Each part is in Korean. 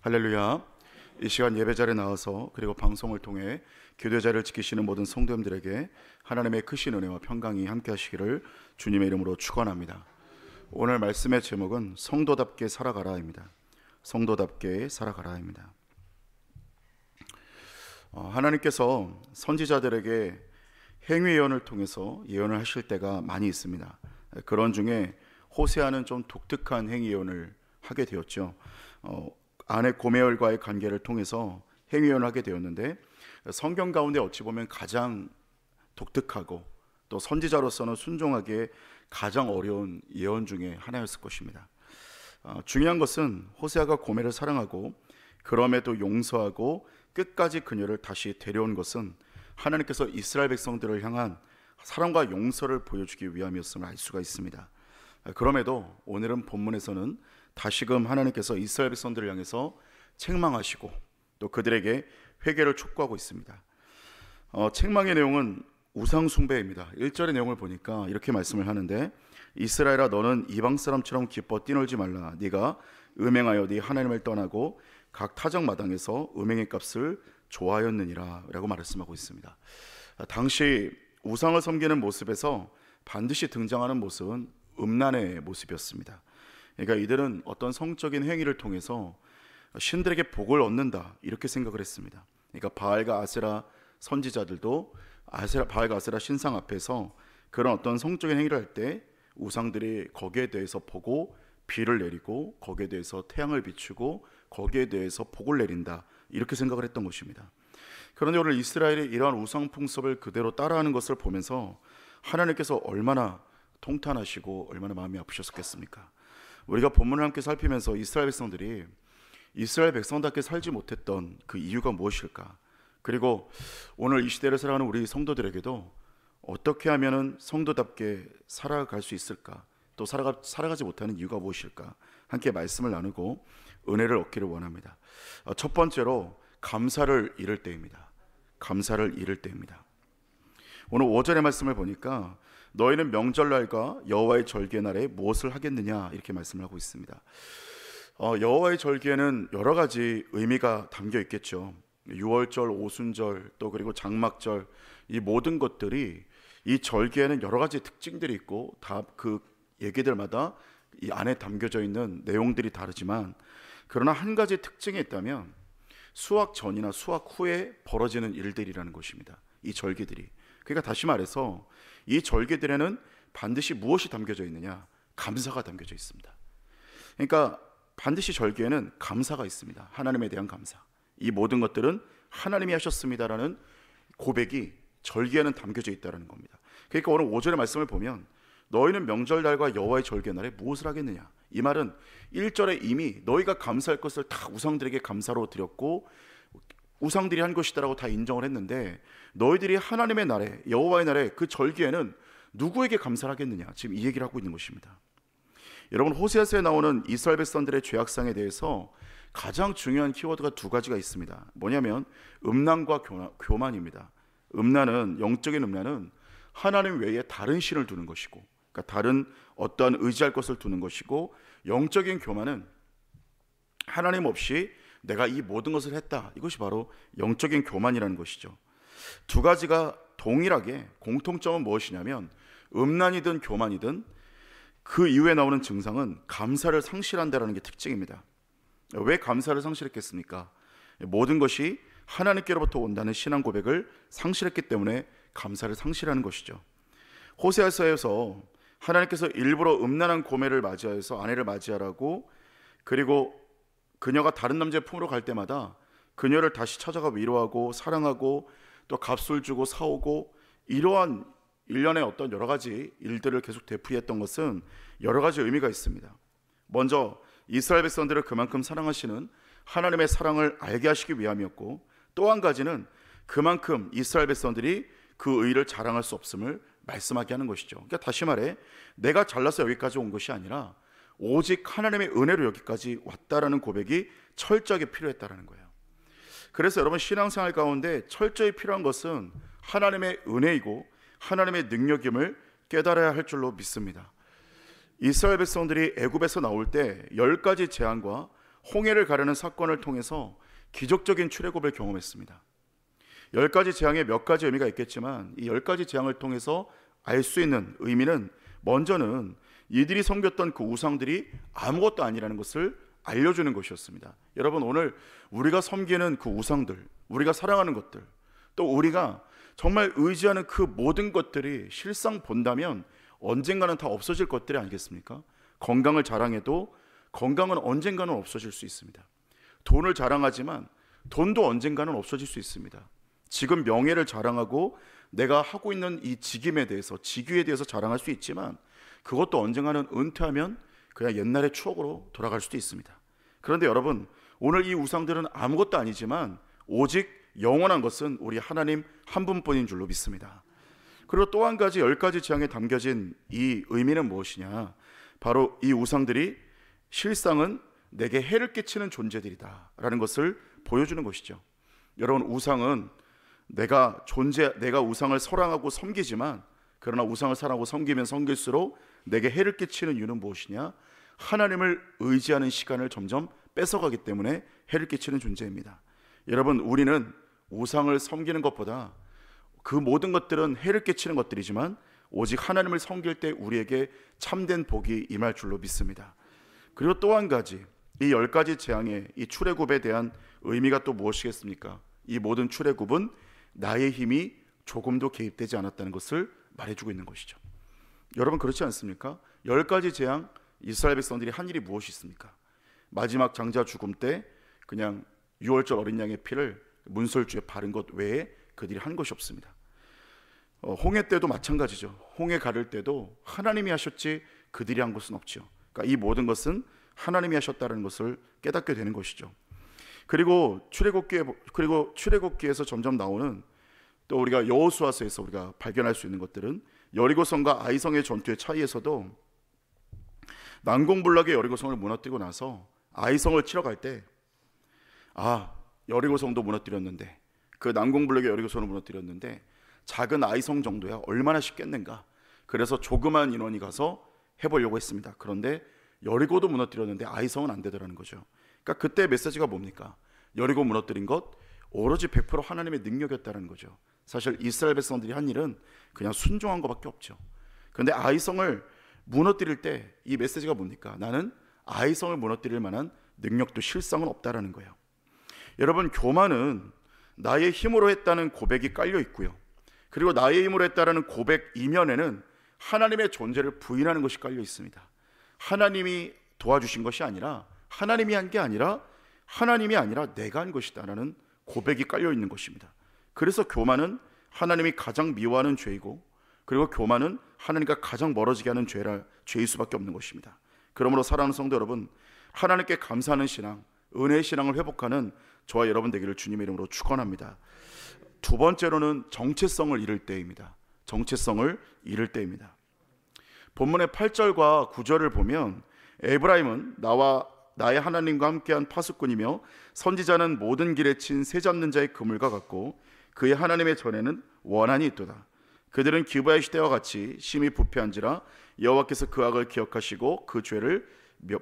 할렐루야. 이 시간 예배 자리에 나와서 그리고 방송을 통해 교대 자리를 지키시는 모든 성도님들에게 하나님의 크신 은혜와 평강이 함께 하시기를 주님의 이름으로 축원합니다. 오늘 말씀의 제목은 성도답게 살아가라입니다. 성도답게 살아가라입니다. 어, 하나님께서 선지자들에게 행위 예언을 통해서 예언을 하실 때가 많이 있습니다. 그런 중에 호세아는 좀 독특한 행위 예언을 하게 되었죠. 어, 아내 고메열과의 관계를 통해서 행위연을 하게 되었는데 성경 가운데 어찌 보면 가장 독특하고 또 선지자로서는 순종하기에 가장 어려운 예언 중의 하나였을 것입니다. 어, 중요한 것은 호세아가 고메를 사랑하고 그럼에도 용서하고 끝까지 그녀를 다시 데려온 것은 하나님께서 이스라엘 백성들을 향한 사랑과 용서를 보여주기 위함이었음을 알 수가 있습니다. 어, 그럼에도 오늘은 본문에서는 다시금 하나님께서 이스라엘 백성들을 향해서 책망하시고 또 그들에게 회개를 촉구하고 있습니다. 어, 책망의 내용은 우상 숭배입니다. 1절의 내용을 보니까 이렇게 말씀을 하는데 이스라엘아 너는 이방 사람처럼 기뻐 뛰놀지 말라 네가 음행하여 네 하나님을 떠나고 각 타작 마당에서 음행의 값을 좋아하였느니라라고 말씀하고 있습니다. 아, 당시 우상을 섬기는 모습에서 반드시 등장하는 모습은 음란의 모습이었습니다. 그러니까 이들은 어떤 성적인 행위를 통해서 신들에게 복을 얻는다 이렇게 생각을 했습니다. 그러니까 바알과 아세라 선지자들도 아세라 바알과 아세라 신상 앞에서 그런 어떤 성적인 행위를 할 때 우상들이 거기에 대해서 보고 비를 내리고 거기에 대해서 태양을 비추고 거기에 대해서 복을 내린다 이렇게 생각을 했던 것입니다. 그런데 오늘 이스라엘이 이러한 우상 풍습을 그대로 따라하는 것을 보면서 하나님께서 얼마나 통탄하시고 얼마나 마음이 아프셨겠습니까? 우리가 본문을 함께 살피면서 이스라엘 백성들이 이스라엘 백성답게 살지 못했던 그 이유가 무엇일까? 그리고 오늘 이 시대를 살아가는 우리 성도들에게도 어떻게 하면은 성도답게 살아갈 수 있을까? 또 살아가, 살아가지 못하는 이유가 무엇일까? 함께 말씀을 나누고 은혜를 얻기를 원합니다. 어, 첫 번째로 감사를 잃을 때입니다. 감사를 잃을 때입니다. 오늘 5절의 말씀을 보니까 너희는 명절날과 여호와의 절기의 날에 무엇을 하겠느냐 이렇게 말씀을 하고 있습니다. 어, 여호와의 절기에는 여러 가지 의미가 담겨 있겠죠. 유월절, 오순절, 또 그리고 장막절 이 모든 것들이 이 절기에는 여러 가지 특징들이 있고 다 그 얘기들마다 이 안에 담겨져 있는 내용들이 다르지만 그러나 한 가지 특징이 있다면 수학 전이나 수학 후에 벌어지는 일들이라는 것입니다. 이 절기들이 그러니까 다시 말해서 이절개들에는 반드시 무엇이 담겨져 있느냐? 감사가 담겨져 있습니다. 그러니까 반드시 절기에는 감사가 있습니다. 하나님에 대한 감사. 이 모든 것들은 하나님이 하셨습니다라는 고백이 절기에는 담겨져 있다는 겁니다. 그러니까 오늘 5절의 말씀을 보면 너희는 명절날과 여호와의 절기 날에 무엇을 하겠느냐? 이 말은 1절에 이미 너희가 감사할 것을 다 우상들에게 감사로 드렸고 우상들이 한 것이다라고 다 인정을 했는데 너희들이 하나님의 날에 여호와의 날에 그 절기에는 누구에게 감사를 하겠느냐 지금 이 얘기를 하고 있는 것입니다. 여러분 호세아서에 나오는 이스라엘 백성들의 죄악상에 대해서 가장 중요한 키워드가 두 가지가 있습니다. 뭐냐면 음란과 교만입니다. 음란은 영적인 음란은 하나님 외에 다른 신을 두는 것이고 그러니까 다른 어떠한 의지할 것을 두는 것이고 영적인 교만은 하나님 없이 내가 이 모든 것을 했다. 이것이 바로 영적인 교만이라는 것이죠. 두 가지가 동일하게 공통점은 무엇이냐면 음란이든 교만이든 그 이후에 나오는 증상은 감사를 상실한다라는 게 특징입니다. 왜 감사를 상실했겠습니까? 모든 것이 하나님께로부터 온다는 신앙 고백을 상실했기 때문에 감사를 상실하는 것이죠. 호세아서에서 하나님께서 일부러 음란한 고매를 맞이하여서 아내를 맞이하라고 그리고 그녀가 다른 남자의 품으로 갈 때마다 그녀를 다시 찾아가 위로하고 사랑하고 또 값을 주고 사오고 이러한 일련의 어떤 여러 가지 일들을 계속 되풀이했던 것은 여러 가지 의미가 있습니다. 먼저 이스라엘 백성들을 그만큼 사랑하시는 하나님의 사랑을 알게 하시기 위함이었고 또 한 가지는 그만큼 이스라엘 백성들이 그 의를 자랑할 수 없음을 말씀하게 하는 것이죠. 그러니까 다시 말해 내가 잘나서 여기까지 온 것이 아니라 오직 하나님의 은혜로 여기까지 왔다라는 고백이 철저하게 필요했다라는 거예요. 그래서 여러분 신앙생활 가운데 철저히 필요한 것은 하나님의 은혜이고 하나님의 능력임을 깨달아야 할 줄로 믿습니다. 이스라엘 백성들이 애굽에서 나올 때 열 가지 재앙과 홍해를 가르는 사건을 통해서 기적적인 출애굽을 경험했습니다. 열 가지 재앙에 몇 가지 의미가 있겠지만 이 열 가지 재앙을 통해서 알 수 있는 의미는 먼저는 이들이 섬겼던 그 우상들이 아무것도 아니라는 것을 알려주는 것이었습니다. 여러분 오늘 우리가 섬기는 그 우상들, 우리가 사랑하는 것들, 또 우리가 정말 의지하는 그 모든 것들이 실상 본다면 언젠가는 다 없어질 것들이 아니겠습니까? 건강을 자랑해도 건강은 언젠가는 없어질 수 있습니다. 돈을 자랑하지만 돈도 언젠가는 없어질 수 있습니다. 지금 명예를 자랑하고 내가 하고 있는 이 직임에 대해서 직위에 대해서 자랑할 수 있지만 그것도 언젠가는 은퇴하면 그냥 옛날의 추억으로 돌아갈 수도 있습니다. 그런데 여러분, 오늘 이 우상들은 아무것도 아니지만 오직 영원한 것은 우리 하나님 한 분뿐인 줄로 믿습니다. 그리고 또 한 가지 열 가지 재앙에 담겨진 이 의미는 무엇이냐? 바로 이 우상들이 실상은 내게 해를 끼치는 존재들이다라는 것을 보여주는 것이죠. 여러분 우상은 내가 존재 내가 우상을 사랑하고 섬기지만 그러나 우상을 사랑하고 섬기면 섬길수록 내게 해를 끼치는 이유는 무엇이냐? 하나님을 의지하는 시간을 점점 뺏어가기 때문에 해를 끼치는 존재입니다. 여러분, 우리는 우상을 섬기는 것보다 그 모든 것들은 해를 끼치는 것들이지만 오직 하나님을 섬길 때 우리에게 참된 복이 임할 줄로 믿습니다. 그리고 또 한 가지, 이 열 가지 재앙의 이 출애굽에 대한 의미가 또 무엇이겠습니까? 이 모든 출애굽은 나의 힘이 조금도 개입되지 않았다는 것을 말해주고 있는 것이죠. 여러분 그렇지 않습니까? 열 가지 재앙 이스라엘 백성들이 한 일이 무엇이 있습니까? 마지막 장자 죽음 때 그냥 유월절 어린 양의 피를 문설주에 바른 것 외에 그들이 한 것이 없습니다. 어, 홍해 때도 마찬가지죠. 홍해 가를 때도 하나님이 하셨지 그들이 한 것은 없죠. 그러니까 이 모든 것은 하나님이 하셨다는 것을 깨닫게 되는 것이죠. 그리고 출애굽기 그리고 출애굽기에서 점점 나오는 또 우리가 여호수아서에서 우리가 발견할 수 있는 것들은 여리고성과 아이성의 전투의 차이에서도 난공불락의 여리고성을 무너뜨리고 나서 아이성을 치러 갈 때 아, 여리고성도 무너뜨렸는데 그 난공불락의 여리고성을 무너뜨렸는데 작은 아이성 정도야 얼마나 쉽겠는가. 그래서 조그만 인원이 가서 해보려고 했습니다. 그런데 여리고도 무너뜨렸는데 아이성은 안 되더라는 거죠. 그러니까 그때 메시지가 뭡니까? 여리고 무너뜨린 것, 오로지 100% 하나님의 능력이었다는 거죠. 사실 이스라엘 백성들이 한 일은 그냥 순종한 것밖에 없죠. 그런데 아이성을 무너뜨릴 때 이 메시지가 뭡니까? 나는 아이성을 무너뜨릴 만한 능력도 실상은 없다라는 거예요. 여러분 교만은 나의 힘으로 했다는 고백이 깔려 있고요. 그리고 나의 힘으로 했다라는 고백 이면에는 하나님의 존재를 부인하는 것이 깔려 있습니다. 하나님이 도와주신 것이 아니라 하나님이 한 게 아니라 하나님이 아니라 내가 한 것이다라는 고백이 깔려 있는 것입니다. 그래서 교만은 하나님이 가장 미워하는 죄이고 그리고 교만은 하나님과 가장 멀어지게 하는 죄라 죄일 수밖에 없는 것입니다. 그러므로 사랑하는 성도 여러분, 하나님께 감사하는 신앙, 은혜의 신앙을 회복하는 저와 여러분 되기를 주님의 이름으로 축원합니다. 두 번째로는 정체성을 잃을 때입니다. 정체성을 잃을 때입니다. 본문의 8절과 9절을 보면 에브라임은 나와 나의 하나님과 함께한 파수꾼이며 선지자는 모든 길에 친새 잡는 자의 그물과 같고 그의 하나님의 전에는 원한이 있도다. 그들은 기브의 시대와 같이 심히 부패한지라 여호와께서 그 악을 기억하시고 그 죄를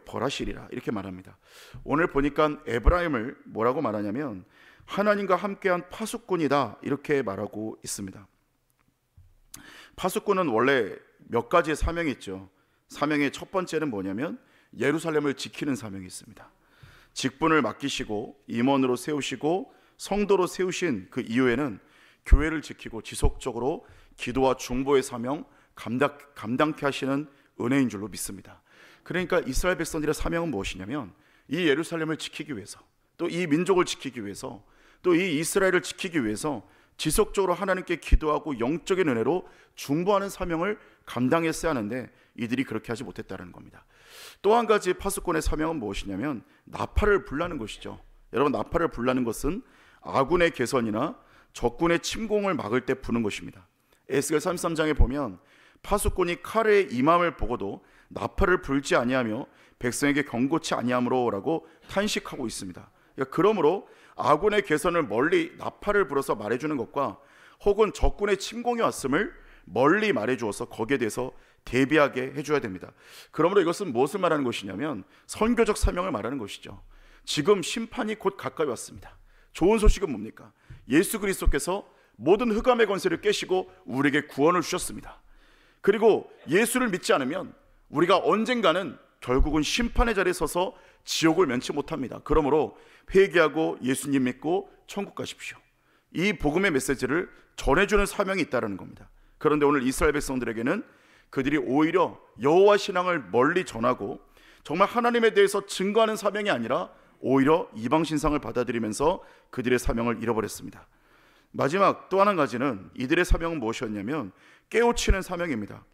벌하시리라 이렇게 말합니다. 오늘 보니까 에브라임을 뭐라고 말하냐면 하나님과 함께한 파수꾼이다 이렇게 말하고 있습니다. 파수꾼은 원래 몇 가지의 사명이 있죠. 사명의 첫 번째는 뭐냐면 예루살렘을 지키는 사명이 있습니다. 직분을 맡기시고 임원으로 세우시고 성도로 세우신 그 이후에는 교회를 지키고 지속적으로 기도와 중보의 사명 감당, 감당케 하시는 은혜인 줄로 믿습니다. 그러니까 이스라엘 백성들의 사명은 무엇이냐면 이 예루살렘을 지키기 위해서 또 이 민족을 지키기 위해서 또 이 이스라엘을 지키기 위해서 지속적으로 하나님께 기도하고 영적인 은혜로 중보하는 사명을 감당했어야 하는데 이들이 그렇게 하지 못했다는 겁니다. 또한 가지 파수꾼의 사명은 무엇이냐면 나팔을 불라는 것이죠. 여러분 나팔을 불라는 것은 아군의 개선이나 적군의 침공을 막을 때 부는 것입니다. 에스겔 33장에 보면 파수꾼이 칼의 임함을 보고도 나팔을 불지 아니하며 백성에게 경고치 아니함으로라고 탄식하고 있습니다. 그러니까 그러므로 아군의 개선을 멀리 나팔을 불어서 말해주는 것과 혹은 적군의 침공이 왔음을 멀리 말해주어서 거기에 대해서 대비하게 해줘야 됩니다. 그러므로 이것은 무엇을 말하는 것이냐면 선교적 사명을 말하는 것이죠. 지금 심판이 곧 가까이 왔습니다. 좋은 소식은 뭡니까? 예수 그리스도께서 모든 흑암의 권세를 깨시고 우리에게 구원을 주셨습니다. 그리고 예수를 믿지 않으면 우리가 언젠가는 결국은 심판의 자리에 서서 지옥을 면치 못합니다. 그러므로 회개하고 예수님 믿고 천국 가십시오. 이 복음의 메시지를 전해주는 사명이 있다라는 겁니다. 그런데 오늘 이스라엘 백성들에게는 그들이 오히려 여호와 신앙을 멀리 전하고 정말 하나님에 대해서 증거하는 사명이 아니라 오히려 이방 신상을 받아들이면서 그들의 사명을 잃어버렸습니다. 마지막 또한 가지는 이들의 사명은 무엇이었냐면 깨우치는 사명입니다.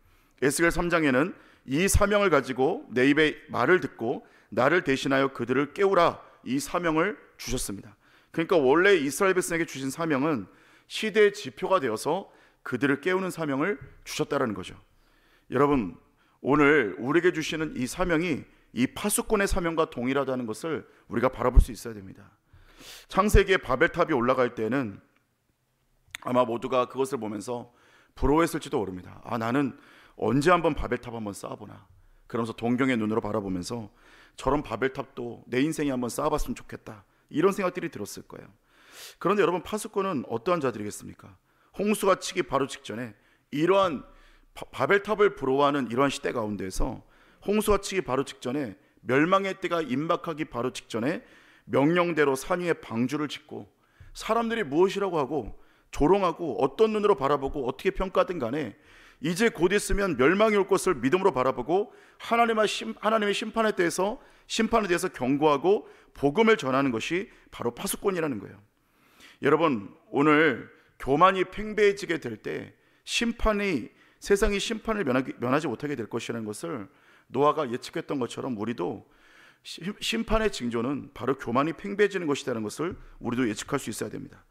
에스겔 3장에는 이 사명을 가지고 내 입의 말을 듣고 나를 대신하여 그들을 깨우라 이 사명을 주셨습니다. 그러니까 원래 이스라엘 백성에게 주신 사명은 시대의 지표가 되어서 그들을 깨우는 사명을 주셨다라는 거죠. 여러분 오늘 우리에게 주시는 이 사명이 이 파수꾼의 사명과 동일하다는 것을 우리가 바라볼 수 있어야 됩니다. 창세기의 바벨탑이 올라갈 때는 아마 모두가 그것을 보면서 부러워했을지도 모릅니다. 아 나는 언제 한번 바벨탑 한번 쌓아보나. 그러면서 동경의 눈으로 바라보면서 저런 바벨탑도 내 인생에 한번 쌓아봤으면 좋겠다. 이런 생각들이 들었을 거예요. 그런데 여러분 파수꾼은 어떠한 자들이겠습니까? 홍수가 치기 바로 직전에 이러한 바벨탑을 부러워하는 이러한 시대 가운데서 홍수가 치기 바로 직전에 멸망의 때가 임박하기 바로 직전에 명령대로 산 위에 방주를 짓고 사람들이 무엇이라고 하고 조롱하고 어떤 눈으로 바라보고 어떻게 평가든 하 간에 이제 곧 있으면 멸망이 올 것을 믿음으로 바라보고 하나님의, 심, 하나님의 심판에 대해서 심판에 대해서 경고하고 복음을 전하는 것이 바로 파수꾼이라는 거예요. 여러분 오늘 교만이 팽배해지게 될 때 심판이 세상이 심판을 면하지 못하게 될 것이라는 것을 노아가 예측했던 것처럼 우리도 심판의 징조는 바로 교만이 팽배해지는 것이라는 것을 우리도 예측할 수 있어야 됩니다.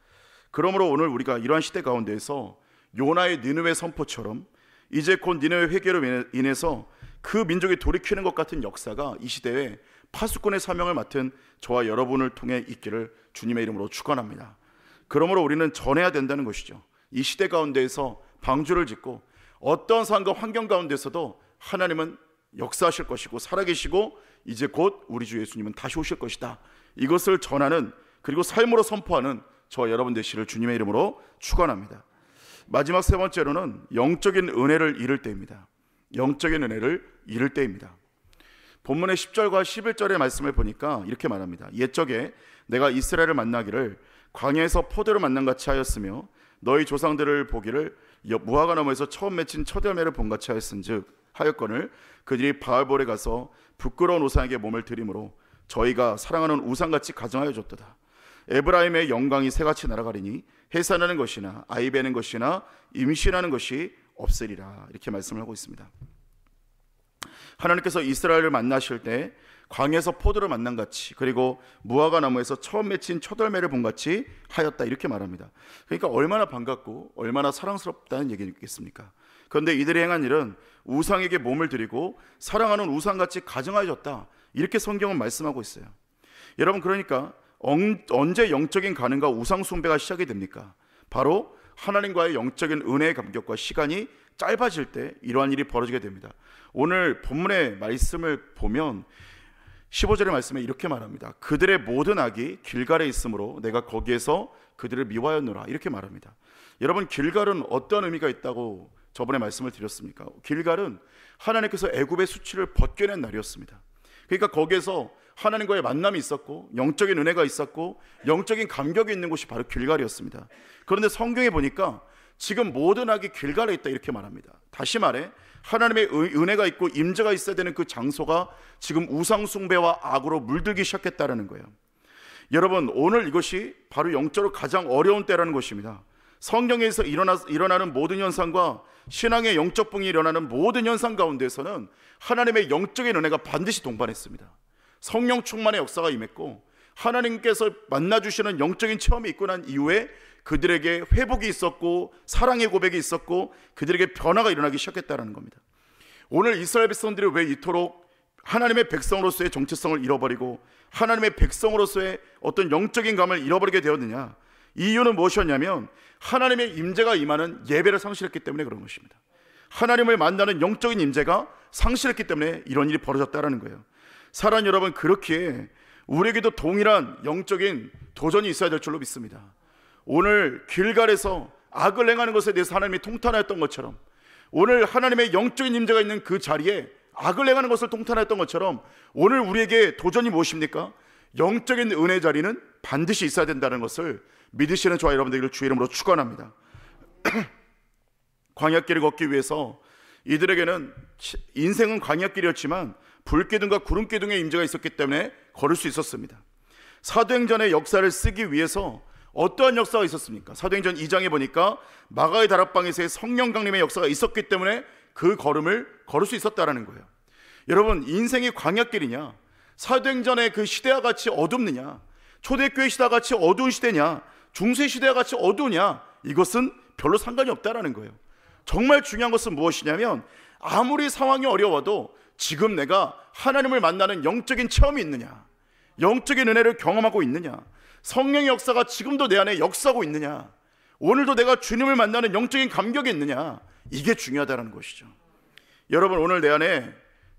그러므로 오늘 우리가 이러한 시대 가운데에서 요나의 니느웨 선포처럼 이제 곧 니느웨 회개로 인해서 그 민족이 돌이키는 것 같은 역사가 이 시대에 파수꾼의 사명을 맡은 저와 여러분을 통해 있기를 주님의 이름으로 축원합니다. 그러므로 우리는 전해야 된다는 것이죠. 이 시대 가운데에서 방주를 짓고 어떤 상황과 환경 가운데서도 하나님은 역사하실 것이고 살아계시고 이제 곧 우리 주 예수님은 다시 오실 것이다. 이것을 전하는 그리고 삶으로 선포하는 저 여러분 되시를 주님의 이름으로 축원합니다. 마지막 세 번째로는 영적인 은혜를 잃을 때입니다. 영적인 은혜를 잃을 때입니다. 본문의 10절과 11절의 말씀을 보니까 이렇게 말합니다. 옛적에 내가 이스라엘을 만나기를 광야에서 포도를 만난 같이 하였으며 너희 조상들을 보기를 무화과 나무에서 처음 맺힌 첫 열매를 본같이 하였은즉 하였건을 그들이 바알볼에 가서 부끄러운 우상에게 몸을 들이므로 저희가 사랑하는 우상같이 가정하여 줬도다. 에브라임의 영광이 새같이 날아가리니 해산하는 것이나 아이 베는 것이나 임신하는 것이 없으리라 이렇게 말씀을 하고 있습니다. 하나님께서 이스라엘을 만나실 때 광에서 포도를 만난 같이 그리고 무화과 나무에서 처음 맺힌 초덜매를 본 같이 하였다 이렇게 말합니다. 그러니까 얼마나 반갑고 얼마나 사랑스럽다는 얘기겠습니까? 그런데 이들이 행한 일은 우상에게 몸을 드리고 사랑하는 우상같이 가정하였다 이렇게 성경은 말씀하고 있어요. 여러분 그러니까 언제 영적인 가능과 우상 숭배가 시작이 됩니까? 바로 하나님과의 영적인 은혜의 감격과 시간이 짧아질 때 이러한 일이 벌어지게 됩니다. 오늘 본문의 말씀을 보면 15절의 말씀에 이렇게 말합니다. 그들의 모든 악이 길갈에 있으므로 내가 거기에서 그들을 미워하였노라. 이렇게 말합니다. 여러분 길갈은 어떤 의미가 있다고 저번에 말씀을 드렸습니까? 길갈은 하나님께서 애굽의 수치를 벗겨낸 날이었습니다. 그러니까 거기에서 하나님과의 만남이 있었고 영적인 은혜가 있었고 영적인 감격이 있는 곳이 바로 길갈이었습니다. 그런데 성경에 보니까 지금 모든 악이 길갈에 있다 이렇게 말합니다. 다시 말해 하나님의 은혜가 있고 임재가 있어야 되는 그 장소가 지금 우상 숭배와 악으로 물들기 시작했다라는 거예요. 여러분 오늘 이것이 바로 영적으로 가장 어려운 때라는 것입니다. 성경에서 일어나, 일어나는 모든 현상과 신앙의 영적 붕이 일어나는 모든 현상 가운데서는 하나님의 영적인 은혜가 반드시 동반했습니다. 성령 충만의 역사가 임했고 하나님께서 만나 주시는 영적인 체험이 있고 난 이후에 그들에게 회복이 있었고 사랑의 고백이 있었고 그들에게 변화가 일어나기 시작했다는 겁니다. 오늘 이스라엘 백성들이 왜 이토록 하나님의 백성으로서의 정체성을 잃어버리고 하나님의 백성으로서의 어떤 영적인 감을 잃어버리게 되었느냐? 이유는 무엇이었냐면 하나님의 임재가 임하는 예배를 상실했기 때문에 그런 것입니다. 하나님을 만나는 영적인 임재가 상실했기 때문에 이런 일이 벌어졌다라는 거예요. 사랑 여러분 그렇게 우리에게도 동일한 영적인 도전이 있어야 될 줄로 믿습니다. 오늘 길갈에서 악을 행하는 것에 대해서 하나님이 통탄하였던 것처럼 오늘 하나님의 영적인 임재가 있는 그 자리에 악을 행하는 것을 통탄했던 것처럼 오늘 우리에게 도전이 무엇입니까? 영적인 은혜 자리는 반드시 있어야 된다는 것을 믿으시는 저와 여러분들을 주의 이름으로 축원합니다. 광약길을 걷기 위해서 이들에게는 인생은 광약길이었지만 불기둥과 구름기둥의 임재가 있었기 때문에 걸을 수 있었습니다. 사도행전의 역사를 쓰기 위해서 어떠한 역사가 있었습니까? 사도행전 2장에 보니까 마가의 다락방에서의 성령 강림의 역사가 있었기 때문에 그 걸음을 걸을 수 있었다라는 거예요. 여러분 인생이 광야길이냐? 사도행전의 그 시대와 같이 어둡느냐? 초대교회 시대와 같이 어두운 시대냐? 중세 시대와 같이 어두우냐? 이것은 별로 상관이 없다라는 거예요. 정말 중요한 것은 무엇이냐면 아무리 상황이 어려워도 지금 내가 하나님을 만나는 영적인 체험이 있느냐? 영적인 은혜를 경험하고 있느냐? 성령의 역사가 지금도 내 안에 역사하고 있느냐? 오늘도 내가 주님을 만나는 영적인 감격이 있느냐? 이게 중요하다는 것이죠. 여러분 오늘 내 안에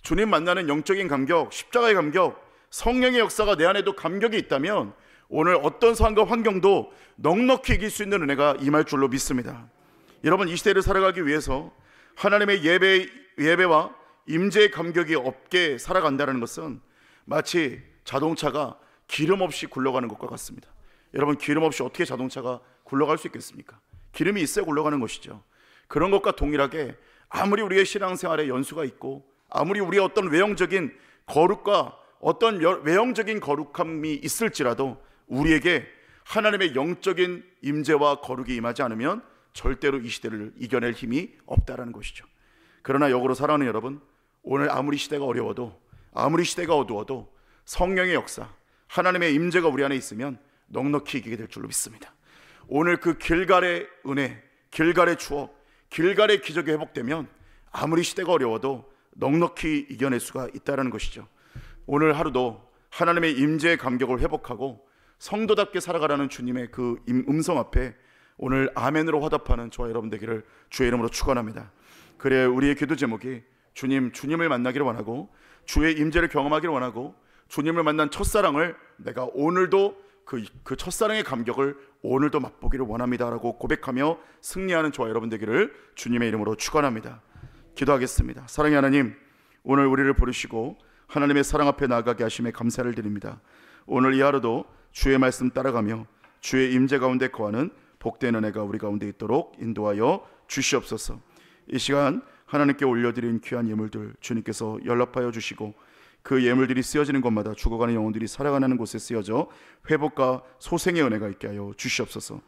주님 만나는 영적인 감격, 십자가의 감격, 성령의 역사가 내 안에도 감격이 있다면 오늘 어떤 상황과 환경도 넉넉히 이길 수 있는 은혜가 임할 줄로 믿습니다. 여러분 이 시대를 살아가기 위해서 하나님의 예배 예배와 임재의 감격이 없게 살아간다는 것은 마치 자동차가 기름 없이 굴러가는 것과 같습니다. 여러분 기름 없이 어떻게 자동차가 굴러갈 수 있겠습니까? 기름이 있어야 굴러가는 것이죠. 그런 것과 동일하게 아무리 우리의 신앙생활에 연수가 있고 아무리 우리의 어떤 외형적인 거룩과 어떤 외형적인 거룩함이 있을지라도 우리에게 하나님의 영적인 임재와 거룩이 임하지 않으면 절대로 이 시대를 이겨낼 힘이 없다라는 것이죠. 그러나 역으로 살아가는 여러분, 오늘 아무리 시대가 어려워도 아무리 시대가 어두워도 성령의 역사, 하나님의 임재가 우리 안에 있으면 넉넉히 이기게 될 줄로 믿습니다. 오늘 그 길갈의 은혜, 길갈의 추억, 길갈의 기적이 회복되면 아무리 시대가 어려워도 넉넉히 이겨낼 수가 있다라는 것이죠. 오늘 하루도 하나님의 임재의 감격을 회복하고 성도답게 살아가라는 주님의 그 음성 앞에 오늘 아멘으로 화답하는 저와 여러분 되기를 주의 이름으로 축원합니다. 그래 우리의 기도 제목이 주님 주님을 만나기를 원하고 주의 임재를 경험하기를 원하고 주님을 만난 첫사랑을 내가 오늘도 그, 그 첫사랑의 감격을 오늘도 맛보기를 원합니다라고 고백하며 승리하는 저와 여러분 되기를 주님의 이름으로 축원합니다. 기도하겠습니다. 사랑의 하나님, 오늘 우리를 부르시고 하나님의 사랑 앞에 나아가게 하심에 감사를 드립니다. 오늘 이 하루도 주의 말씀 따라가며 주의 임재 가운데 거하는 복된 은혜가 우리 가운데 있도록 인도하여 주시옵소서. 이 시간 하나님께 올려드린 귀한 예물들 주님께서 연락하여 주시고 그 예물들이 쓰여지는 곳마다 죽어가는 영혼들이 살아가는 곳에 쓰여져 회복과 소생의 은혜가 있게 하여 주시옵소서.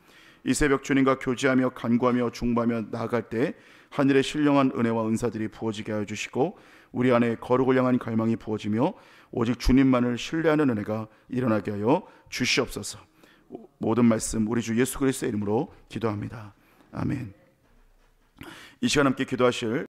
이 새벽 주님과 교제하며 간구하며 중보하며 나아갈 때 하늘의 신령한 은혜와 은사들이 부어지게 하여 주시고 우리 안에 거룩을 향한 갈망이 부어지며 오직 주님만을 신뢰하는 은혜가 일어나게 하여 주시옵소서. 모든 말씀 우리 주 예수 그리스도의 이름으로 기도합니다. 아멘. 이 시간 함께 기도하실